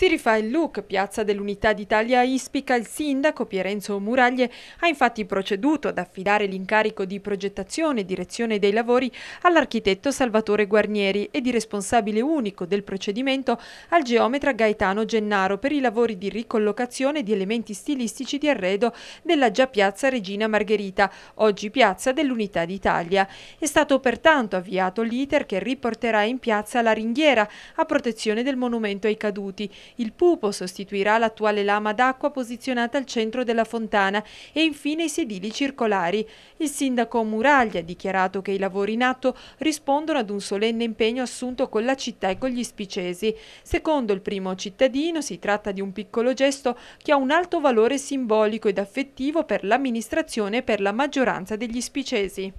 Si rifà il look, Piazza dell'Unità d'Italia Ispica, il sindaco Pierenzo Muraglie ha infatti proceduto ad affidare l'incarico di progettazione e direzione dei lavori all'architetto Salvatore Guarnieri ed il responsabile unico del procedimento al geometra Gaetano Gennaro per i lavori di ricollocazione di elementi stilistici di arredo della già piazza Regina Margherita, oggi Piazza dell'Unità d'Italia. È stato pertanto avviato l'iter che riporterà in piazza la ringhiera a protezione del monumento ai caduti il pupo sostituirà l'attuale lama d'acqua posizionata al centro della fontana e infine i sedili circolari. Il sindaco Muragli ha dichiarato che i lavori in atto rispondono ad un solenne impegno assunto con la città e con gli spicesi. Secondo il primo cittadino si tratta di un piccolo gesto che ha un alto valore simbolico ed affettivo per l'amministrazione e per la maggioranza degli spicesi.